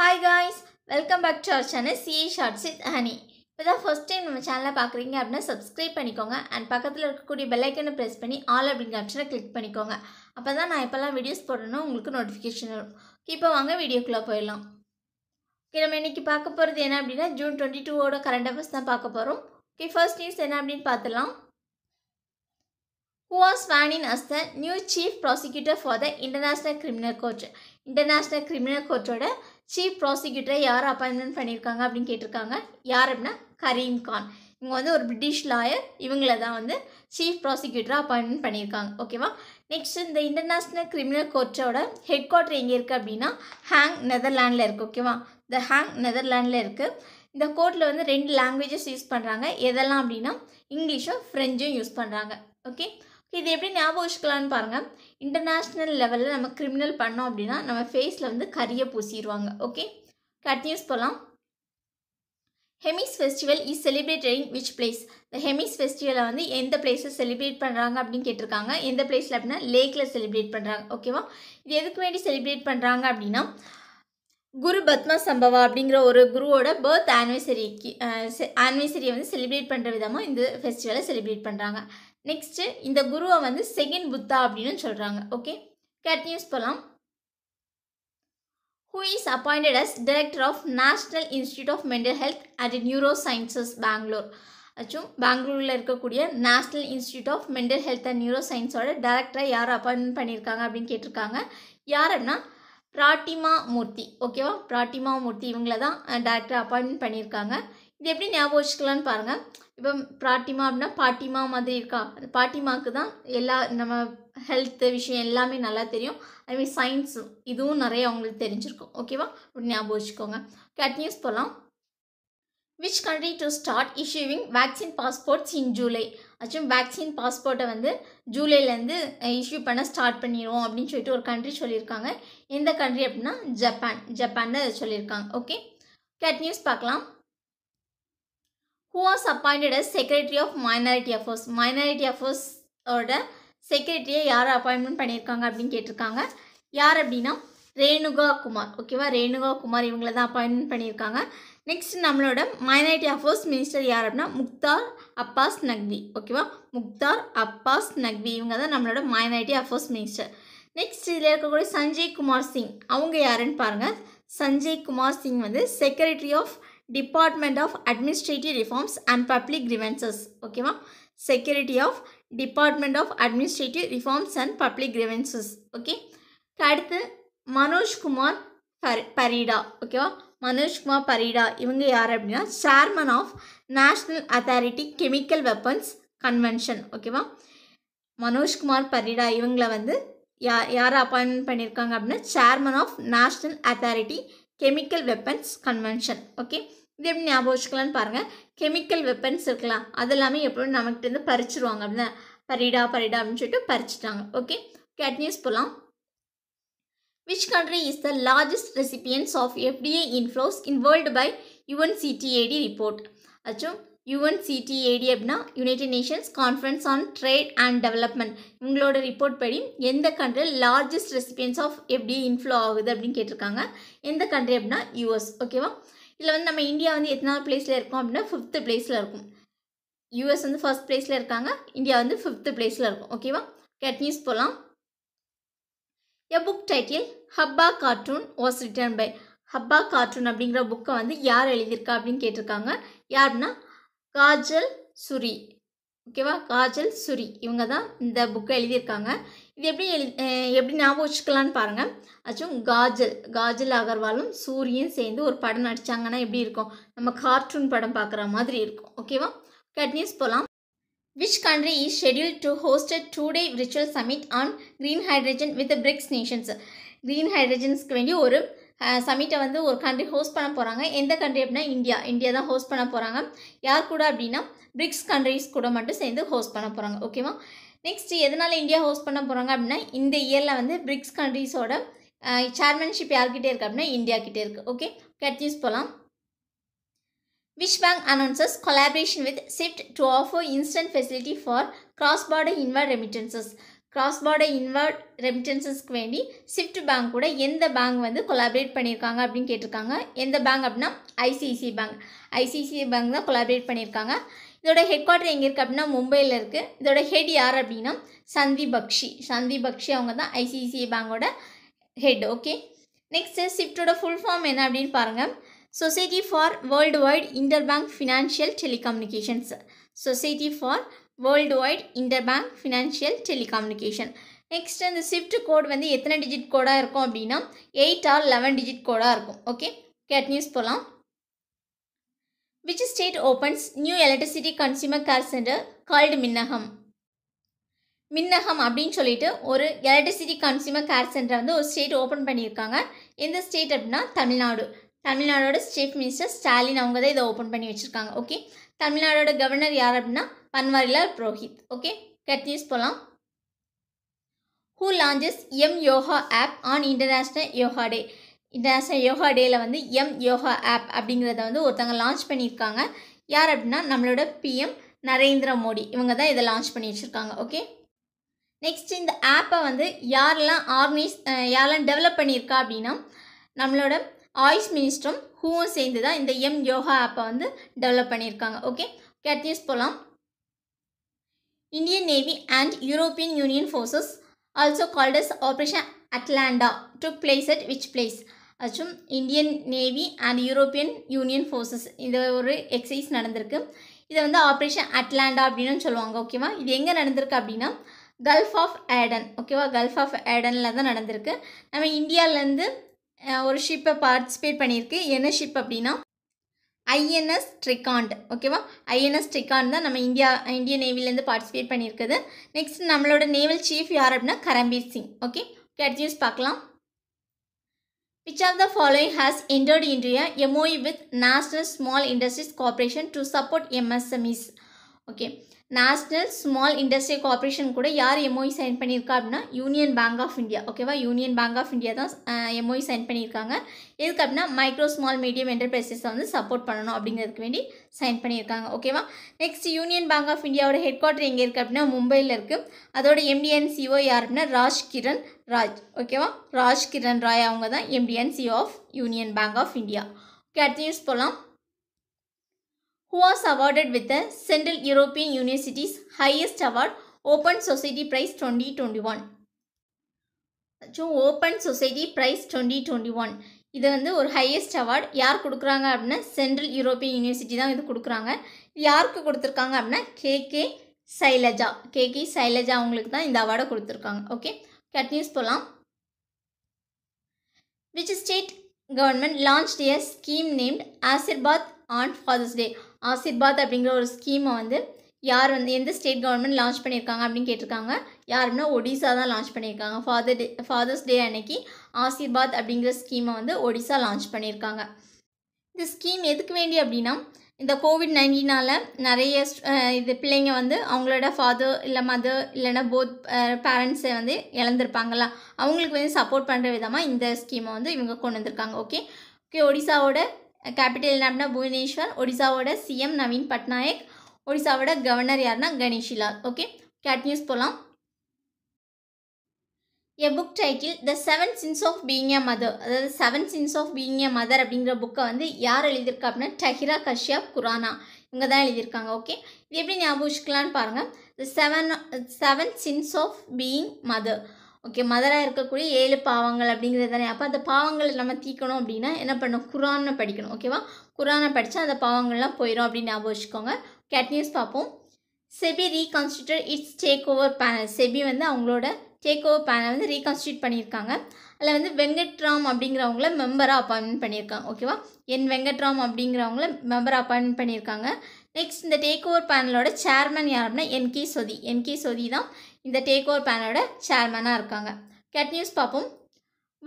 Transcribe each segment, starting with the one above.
Hi guys welcome back to our channel CA shorts with Honey இப்போ தான் first time நம்ம சேனலை பார்க்குறீங்க அப்படின்னா சப்ஸ்கிரைப் பண்ணிக்கோங்க அண்ட் பக்கத்தில் இருக்கக்கூடிய பெல்லைக்கனை ப்ரெஸ் பண்ணி ஆல் அப்படிங்கிற ஆப்ஷனை கிளிக் பண்ணிக்கோங்க அப்போ தான் நான் இப்போல்லாம் வீடியோஸ் போடணும் உங்களுக்கு நோட்டிஃபிகேஷன் வரும் இப்போ வாங்க வீடியோக்குள்ளே போயிடலாம் ஓகே நம்ம இன்றைக்கி பார்க்க போகிறது என்ன அப்படின்னா ஜூன் டுவெண்ட்டி டூவோட கரண்ட் அஃபேர்ஸ் தான் பார்க்க போகிறோம் ஓகே ஃபர்ஸ்ட் நியூஸ் என்ன அப்படின்னு பார்த்துலாம் who are sworn in as the new chief prosecutor for the international criminal court international criminal கோர்ட்டோட சீஃப் ப்ராசிக்யூட்டரை யார் அப்பாயின்மெண்ட் பண்ணியிருக்காங்க அப்படின்னு கேட்டிருக்காங்க யார் அப்படின்னா கரீம் கான் இவங்க வந்து ஒரு பிரிட்டிஷ் லாயர் இவங்கள தான் வந்து சீஃப் ப்ராசிக்யூட்டராக அப்பாயின்மெண்ட் பண்ணியிருக்காங்க ஓகேவா நெக்ஸ்ட் இந்த இன்டர்நேஷ்னல் கிரிமினல் கோர்ட்டோட ஹெட் குவார்ட்டர் எங்கே இருக்குது அப்படின்னா ஹேங் நெதர்லாண்டில் இருக்குது ஓகேவா இந்த ஹேங் நெதர்லாண்டில் இருக்குது இந்த கோர்ட்டில் வந்து ரெண்டு லாங்குவேஜஸ் யூஸ் பண்ணுறாங்க எதெல்லாம் அப்படின்னா இங்கிலீஷும் ஃப்ரெஞ்சும் யூஸ் பண்ணுறாங்க ஓகே இது எப்படி ஞாபகம் வச்சுக்கலான்னு பாருங்கள் இன்டர்நேஷ்னல் லெவலில் நம்ம கிரிமினல் பண்ணோம் அப்படின்னா நம்ம ஃபேஸில் வந்து கரியை பூசிடுவாங்க ஓகே கண்டினியூஸ் போகலாம் Hemis festival is celebrate in which place இந்த ஹெமிஸ் ஃபெஸ்டிவலை வந்து எந்த பிளேஸில் செலிப்ரேட் பண்ணுறாங்க அப்படின்னு கேட்டிருக்காங்க எந்த பிளேஸில் அப்படின்னா லேக்கில் செலிப்ரேட் பண்ணுறாங்க ஓகேவா இது எதுக்கு வேண்டி செலிப்ரேட் பண்ணுறாங்க அப்படின்னா குரு பத்ம சம்பவா அப்படிங்கிற ஒரு குருவோட பர்த் ஆனிவர்சரிக்கு ஆனிவர்சரியை வந்து செலிப்ரேட் பண்ணுற விதமாக இந்த ஃபெஸ்டிவலை செலிப்ரேட் பண்ணுறாங்க நெக்ஸ்ட்டு இந்த குருவை வந்து செகண்ட் புத்தா அப்படின்னு சொல்கிறாங்க ஓகே கேட் நியூஸ் போகலாம் who is appointed as director of national institute of mental health at neurosciences bangalore அச்சும் பெங்களூரில் இருக்கக்கூடிய national institute of mental health and neuro சயின்ஸோட டேரக்டராக யார் அப்பாயின்மெண்ட் பண்ணியிருக்காங்க அப்படின்னு கேட்டிருக்காங்க யாருன்னா பிராட்டிமா மூர்த்தி ஓகேவா பிராட்டிமா மூர்த்தி இவங்கள தான் டேரக்டர் அப்பாயின்மெண்ட் பண்ணியிருக்காங்க இது எப்படி ஞாபகம் வச்சுக்கலான்னு பாருங்கள் இப்போ பிராட்டிமா அப்படின்னா பாட்டிமா மாதிரி இருக்கா அந்த பாட்டிமாவுக்கு தான் எல்லா நம்ம ஹெல்த்து விஷயம் எல்லாமே நல்லா தெரியும் அதுமாதிரி சயின்ஸும் இதுவும் நிறைய அவங்களுக்கு தெரிஞ்சிருக்கும் ஓகேவா அப்படி ஞாபகம் வச்சுக்கோங்க கட்னியூஸ் போகலாம் which country to start issuing vaccine passports in July ஆச்சும் வேக்சின் பாஸ்போர்ட்டை வந்து ஜூலைலேருந்து இஷ்யூ பண்ண ஸ்டார்ட் பண்ணிடுவோம் அப்படின்னு சொல்லிட்டு ஒரு கண்ட்ரி சொல்லியிருக்காங்க எந்த கண்ட்ரி அப்படின்னா ஜப்பான் ஜப்பான் தான் சொல்லியிருக்காங்க ஓகே கட் நியூஸ் பார்க்கலாம் who was appointed as secretary of minority affairs minority affairs ஓட செக்ரட்டரியை யார் அப்பாயின்மெண்ட் பண்ணியிருக்காங்க அப்படின்னு கேட்டிருக்காங்க யார் அப்படின்னா ரேணுகா குமார் ஓகேவா ரேணுகா குமார் இவங்கள தான் அப்பாயின்மெண்ட் பண்ணியிருக்காங்க நெக்ஸ்ட் நம்மளோட மைனாரிட்டி அஃபேர்ஸ் மினிஸ்டர் யார் அப்படின்னா முக்தார் அப்பாஸ் நக்வி ஓகேவா முக்தார் அப்பாஸ் நக்வி இவங்க தான் நம்மளோட மைனாரிட்டி அஃபேர்ஸ் மினிஸ்டர் நெக்ஸ்ட் இதில் இருக்கக்கூடிய சஞ்சய் குமார் சிங் அவங்க யாருன்னு பாருங்கள் சஞ்சய் குமார் சிங் வந்து secretary of department of administrative reforms and public grievances ஓகேவா security of department of administrative reforms and public grievances okay அடுத்து மனோஜ்குமார் பரீடா ஓகேவா மனோஜ்குமார் பரீடா இவங்க யார் அப்படின்னா chairman of national authority chemical weapons convention ஓகேவா மனோஜ்குமார் பரீடா இவங்களை வந்து யா யார் அப்பாயின்மெண்ட் பண்ணியிருக்காங்க அப்படின்னா chairman of national authority chemical weapons convention okay இது எப்படி ஞாபகம் வச்சுக்கலான்னு பாருங்கள் கெமிக்கல் வெப்பன்ஸ் இருக்கலாம் அது எல்லாமே நம்மகிட்ட இருந்து பறிச்சிருவாங்க அப்படின்னா பரிடா பரிடா அப்படின்னு சொல்லிட்டு பறிச்சிட்டாங்க ஓகே கேட்னியூஸ் போகலாம் which country is the largest recipients of FDI inflows in world by CTAD report அச்சும் யுஎன்சிடிஏடி அப்படின்னா United Nations conference on trade and development உங்களோட ரிப்போர்ட் படி எந்த கண்ட்ரி லார்ஜஸ்ட் ரெசிபியன்ஸ் ஆஃப் எப்படி இன்ஃப்ளோ ஆகுது அப்படின்னு கேட்டிருக்காங்க எந்த கண்ட்ரி அப்படின்னா யூஎஸ் ஓகேவா இதில் வந்து நம்ம இந்தியா வந்து எத்தனாவது பிளேஸில் இருக்கோம் அப்படின்னா ஃபிஃப்த்து பிளேஸில் இருக்கும் யூஎஸ் வந்து ஃபஸ்ட் பிளேஸில் இருக்காங்க இந்தியா வந்து ஃபிஃப்த்து பிளேஸில் இருக்கும் ஓகேவா கெட் நியூஸ் போகலாம் எ புக் டைட்டில் ஹப்பா கார்ட்டூன் வாஸ் ரிட்டன் பை ஹப்பா கார்ட்டூன் அப்படிங்கிற புக்கை வந்து யார் எழுதியிருக்கா அப்படின்னு கேட்டிருக்காங்க யாருன்னா காஜல் சுரி ஓகேவா காஜல் சுரி இவங்க தான் இந்த புக்கை எழுதியிருக்காங்க இது எப்படி எழு எப்படி ஞாபகம் வச்சுக்கலான்னு பாருங்கள் அச்சும் காஜல் காஜல் அகர்வாலும் சூரியன் சேர்ந்து ஒரு படம் நடித்தாங்கன்னா எப்படி இருக்கும் நம்ம கார்ட்டூன் படம் பார்க்குற மாதிரி இருக்கும் ஓகேவா கட்னியூஸ் போகலாம் which country is schedule to host two day virtual summit on green hydrogen with BRICS nations green ஹைட்ரஜன்ஸ்க்கு வேண்டி ஒரு சமிட்டை வந்து ஒரு கண்ட்ரி ஹோஸ்ட் பண்ண போகிறாங்க எந்த கண்ட்ரி அப்படின்னா இந்தியா இந்தியா தான் ஹோஸ்ட் பண்ண போகிறாங்க யார் கூட அப்படின்னா பிரிக்ஸ் கண்ட்ரிஸ் கூட மட்டும் சேர்ந்து ஹோஸ்ட் பண்ண போகிறாங்க ஓகேவா நெக்ஸ்ட் எதனால் இந்தியா ஹோஸ்ட் பண்ண போகிறாங்க அப்படின்னா இந்த இயரில் வந்து பிரிக்ஸ் கண்ட்ரிஸோட சேர்மன்ஷிப் யார்கிட்டே இருக்குது அப்படின்னா இந்தியா கிட்டே இருக்குது ஓகே கட்ஜிஸ் போகலாம் which bank announces collaboration with SWIFT to offer instant facility for cross-border inward remittances. Cross border inward ரெமிட்டன்சஸ்க்கு வேண்டி ஸ்விஃப்ட் பேங்க் கூட எந்த பேங்க் வந்து கொலாபரேட் பண்ணியிருக்காங்க அப்படின்னு கேட்டிருக்காங்க எந்த பேங்க் அப்படின்னா ஐசிஐசி பேங்க் ஐசிஐசி பேங்க் தான் கொலாபரேட் பண்ணியிருக்காங்க இதோட ஹெட் குவார்ட்டர் எங்கே இருக்குது அப்படின்னா மும்பையில் இருக்குது இதோட ஹெட் யார் அப்படின்னா சந்தீப் பக்ஷி சந்தீப் பக்ஷி அவங்க தான் ஐசிஐசிஐ பேங்கோட ஹெட் ஓகே நெக்ஸ்ட்டு ஸ்விஃப்டோட ஃபுல் ஃபார்ம் என்ன அப்படின்னு பாருங்கள் society for worldwide interbank financial telecommunications society for worldwide interbank financial telecommunication next அந்த ஸ்விஃப்ட் கோட் வந்து எத்தனை டிஜிட் கோடாக இருக்கும் அப்படின்னா எயிட் ஆர் லெவன் டிஜிட் கோடாக இருக்கும் ஓகே கேட் நியூஸ் போகலாம் which state opens new electricity consumer care centre called Minnagam Minnagam அப்படின்னு சொல்லிட்டு ஒரு எலக்ட்ரிசிட்டி கன்சியூமர் கேர் சென்டர் வந்து ஒரு ஸ்டேட் ஓப்பன் பண்ணியிருக்காங்க எந்த ஸ்டேட் அப்படின்னா தமிழ்நாடு தமிழ்நாடோட சீஃப் மினிஸ்டர் ஸ்டாலின் அவங்க தான் இதை ஓப்பன் பண்ணி வச்சுருக்காங்க ஓகே தமிழ்நாடோட கவர்னர் யார் அப்படின்னா Banwarilal Purohit okay cut news போகலாம் who launches M yoga app on international yoga day international yoga டேயில் வந்து எம் யோகா ஆப் அப்படிங்கிறத வந்து ஒருத்தவங்க லான்ச் பண்ணியிருக்காங்க யார் அப்படின்னா நம்மளோட பிஎம் நரேந்திர மோடி இவங்க தான் இதை லான்ச் பண்ணி வச்சுருக்காங்க ஓகே நெக்ஸ்ட் இந்த ஆப்பை வந்து யாரெல்லாம் ஆர்கனைஸ் யாரெல்லாம் டெவலப் பண்ணியிருக்கா அப்படின்னா நம்மளோட ஆயுஷ் மினிஸ்டரும் ஹூவும் சேர்ந்து தான் இந்த எம் யோகா ஆப்பை வந்து டெவலப் பண்ணியிருக்காங்க ஓகே கேட்னியூஸ் போகலாம் Indian navy and European union forces also called as operation Atalanta to place at which place அச்சும் Indian navy and European union forces இது ஒரு எக்ஸசைஸ் நடந்திருக்கு இதை வந்து ஆப்ரேஷன் அட்லாண்டா அப்படின்னு சொல்லுவாங்க ஓகேவா இது எங்கே நடந்திருக்கு அப்படின்னா கல்ஃப் ஆஃப் ஏடன் ஓகேவா கல்ஃப் ஆஃப் ஏடனில் தான் நடந்திருக்கு நம்ம இந்தியாவிலேருந்து ஒரு ஷிப்பை பார்ட்டிசிபேட் பண்ணியிருக்கு என்ன ஷிப் அப்படின்னா ஐஎன்எஸ் ட்ரிகாண்ட் ஓகேவா ஐஎன்எஸ் ட்ரிகாண்ட் தான் நம்ம இந்தியா இந்திய நேவிலேருந்து பார்ட்டிசிபேட் பண்ணியிருக்குது நெக்ஸ்ட் நம்மளோட நேவல் சீஃப் யார் அப்படின்னா Karambir Singh okay okay news பார்க்கலாம் Which of the following has entered into a MOU e with National Small Industries Corporation to support MSMEs? Okay national small industrial corporation கூட யார் MOE sign e பண்ணியிருக்கா அப்படின்னா union bank of India ஓகேவா union bank of India தான் MOE sign e பண்ணியிருக்காங்க எதுக்கு அப்படின்னா micro small medium என்டர்பிரைசஸை வந்து சப்போர்ட் பண்ணணும் அப்படிங்கிறதுக்கு வேண்டி சைன் பண்ணியிருக்காங்க ஓகேவா நெக்ஸ்ட் யூனியன் பேங்க் ஆஃப் இந்தியாவோட ஹெட் குவார்ட்டர் எங்கே இருக்குது அப்படின்னா மும்பையில் இருக்குது அதோட எம்டிஎன் சிஓ யார் அப்படின்னா ராஜ் கிரண் ராஜ் ஓகேவா ராஜ் கிரண் ராய் அவங்க தான் MD and CEO of union bank of India okay அடுத்த நியூஸ் போகலாம் who was awarded with the Central European University's highest award, Open Society Prize 2021. So open society prize twenty twenty one இது வந்து ஒரு ஹையஸ்ட் அவார்டு யார் கொடுக்குறாங்க அப்படின்னா central European university தான் இது கொடுக்குறாங்க யாருக்கு கொடுத்துருக்காங்க அப்படின்னா K K Shailaja K K Shailaja அவங்களுக்கு தான் இந்த அவார்டை கொடுத்துருக்காங்க ஓகே கட் நியூஸ் போகலாம் which state government launch dear scheme named Ashirbad on father's day Ashirbad அப்படிங்கிற ஒரு ஸ்கீமை வந்து யார் வந்து எந்த ஸ்டேட் கவர்மெண்ட் லான்ச் பண்ணியிருக்காங்க அப்படின்னு கேட்டிருக்காங்க யாருன்னா ஒடிசா தான் லான்ச் பண்ணியிருக்காங்க ஃபாதர் டே ஃபாதர்ஸ் டே அன்னைக்கு ஆசிர்பாத் அப்படிங்கிற ஸ்கீமை வந்து ஒடிசா லான்ச் பண்ணியிருக்காங்க இந்த ஸ்கீம் எதுக்கு வேண்டி அப்படின்னா இந்த கோவிட் நைன்டீனால் நிறைய இது பிள்ளைங்க வந்து அவங்களோட ஃபாதர் இல்லை மதர் இல்லைன்னா போத் பேரண்ட்ஸை வந்து இழந்திருப்பாங்களா அவங்களுக்கு வந்து சப்போர்ட் பண்ணுற விதமாக இந்த ஸ்கீமை வந்து இவங்க கொண்டு வந்திருக்காங்க ஓகே ஓகே ஒடிசாவோட கேபிட்டல் என்ன அப்படின்னா புவனேஸ்வர் ஒடிசாவோட சிஎம் நவீன் பட்நாயக் ஒடிசாவோட கவர்னர் யாருன்னா கணேஷிலால் ஓகே கேட் நியூஸ் போகலாம் a book title the seven sins of being a mother அதாவது seven sins of being a mother அப்படிங்கிற புக்கை வந்து யார் எழுதியிருக்கா அப்படின்னா டஹிரா கஷ்யப் குரானா இவங்க தான் எழுதியிருக்காங்க ஓகே இது எப்படி ஞாபகம் வச்சுக்கலான்னு பாருங்கள் the seven seven sins of being mother okay மதராக இருக்கக்கூடிய ஏழு பாவங்கள் அப்படிங்கிறது தானே அப்போ அந்த பாவங்களை நம்ம தீக்கணும் அப்படின்னா என்ன பண்ணணும் குரானை படிக்கணும் ஓகேவா குரானை படித்தா அந்த பாவங்கள்லாம் போயிடும் அப்படின்னு ஞாபகம் வச்சுக்கோங்க கேட் நியூஸ் பார்ப்போம் SEBI reconstitutes its takeover panel SEBI வந்து அவங்களோட டேக் ஓவர் பேனல் வந்து ரீகான்ஸ்டியூட் பண்ணியிருக்காங்க அதில் வந்து வெங்கட்ராம் அப்படிங்கிறவங்கள மெம்பராக அப்பாயின்மெண்ட் பண்ணியிருக்காங்க ஓகேவா என் வெங்கட்ராம் அப்படிங்கிறவங்கள மெம்பராக அப்பாயின்மெண்ட் பண்ணியிருக்காங்க நெக்ஸ்ட் இந்த டேக் ஓவர் பேனலோட சேர்மன் யார் அப்படின்னா என் கே சொதி என் கே சொதி தான் இந்த டேக் ஓவர் பேனோட சேர்மனாக இருக்காங்க கெட் நியூஸ் பார்ப்போம்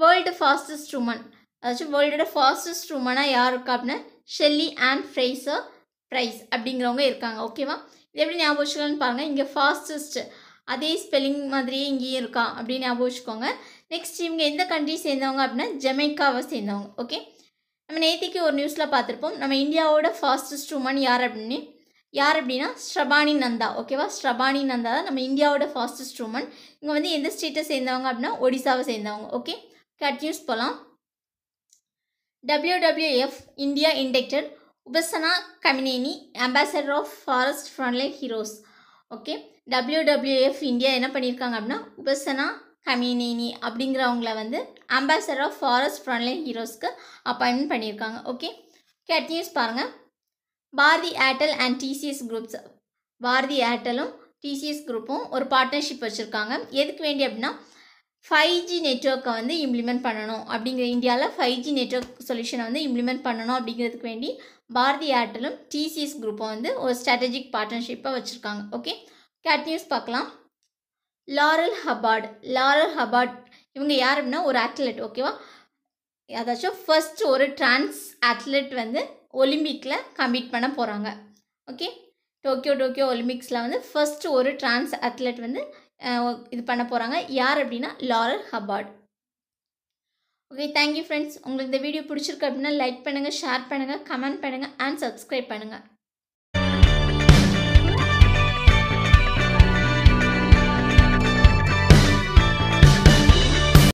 வேர்ல்டு ஃபாஸ்டஸ்ட் உமன் அதாச்சும் வேர்ல்டோட ஃபாஸ்டஸ்ட் உமனாக யார் இருக்கா அப்படின்னா ஷெல்லி அண்ட் ஃப்ரைஸர் ப்ரைஸ் அப்படிங்கிறவங்க இருக்காங்க ஓகேவா இது எப்படி ஞாபகம் வச்சுக்கலாம்னு பாருங்கள் இங்கே ஃபாஸ்டஸ்ட் அதே ஸ்பெல்லிங் மாதிரியே இங்கேயும் இருக்கா அப்படின்னு ஞாபகம் வச்சுக்கோங்க நெக்ஸ்ட் இவங்க எந்த கண்ட்ரி சேர்ந்தவங்க அப்படின்னா ஜமைக்காவை சேர்ந்தவங்க ஓகே நம்ம நேத்திக்கு ஒரு நியூஸில் பார்த்துருப்போம் நம்ம இந்தியாவோட ஃபாஸ்டஸ்ட் உமன் யார் அப்படின்னு யார் அப்படின்னா ஸ்ரபானி நந்தா ஓகேவா ஸ்ரபானி நந்தா தான் நம்ம இந்தியாவோட ஃபாஸ்டஸ்ட் உமன் இங்கே வந்து எந்த ஸ்டேட்டை சேர்ந்தவங்க அப்படின்னா ஒடிசாவை சேர்ந்தவங்க ஓகே கட்யூஸ் போகலாம் WWF India inducts Upasana Kamineni ambassador of forest frontline heroes okay WWF India என்ன பண்ணியிருக்காங்க அப்படின்னா உபசனா கமினேனி அப்படிங்கிறவங்கள வந்து அம்பாசடர் ஆஃப் ஃபாரஸ்ட் ஃப்ரண்ட்லைன் ஹீரோஸ்க்கு அப்பாயின்மெண்ட் பண்ணியிருக்காங்க ஓகே கண்டினியூஸ் பாருங்கள் Bharti Airtel and TCS groups Bharti ஏர்டெலும் டிசிஎஸ் குரூப்பும் ஒரு பார்ட்னர்ஷிப் வச்சுருக்காங்க எதுக்கு வேண்டி அப்படின்னா ஃபைவ் ஜி நெட்ஒர்க்கை வந்து இம்ப்ளிமெண்ட் பண்ணணும் அப்படிங்கிற இந்தியாவில் ஃபைவ் ஜி நெட்ஒர்க் சொல்யூஷனை வந்து இம்ப்ளிமெண்ட் பண்ணணும் அப்படிங்கிறதுக்கு வேண்டி பாரதி ஏர்டெலும் டிசிஎஸ் குரூப்பும் வந்து ஒரு ஸ்ட்ராட்டஜிக் பார்ட்னர்ஷிப்பை வச்சுருக்காங்க ஓகே கேட் நியூஸ் பார்க்கலாம் லாரல் ஹபார்ட் லாரல் ஹபார்ட் இவங்க யார் அப்படின்னா ஒரு அத்லெட் ஓகேவா ஏதாச்சும் ஃபஸ்ட்டு ஒரு டிரான்ஸ் அத்லெட் வந்து ஒலிம்பிக்கில் கம்ப்ளீட் பண்ண போகிறாங்க ஓகே டோக்கியோ டோக்கியோ ஒலிம்பிக்ஸில் வந்து ஃபஸ்ட்டு ஒரு ட்ரான்ஸ் அத்லெட் வந்து இது பண்ண போகிறாங்க யார் அப்படின்னா Laurel Hubbard okay thank you friends உங்களுக்கு இந்த வீடியோ பிடிச்சிருக்கு அப்படின்னா லைக் பண்ணுங்கள் ஷேர் பண்ணுங்கள் கமெண்ட் பண்ணுங்கள் அண்ட் சப்ஸ்கிரைப் பண்ணுங்கள்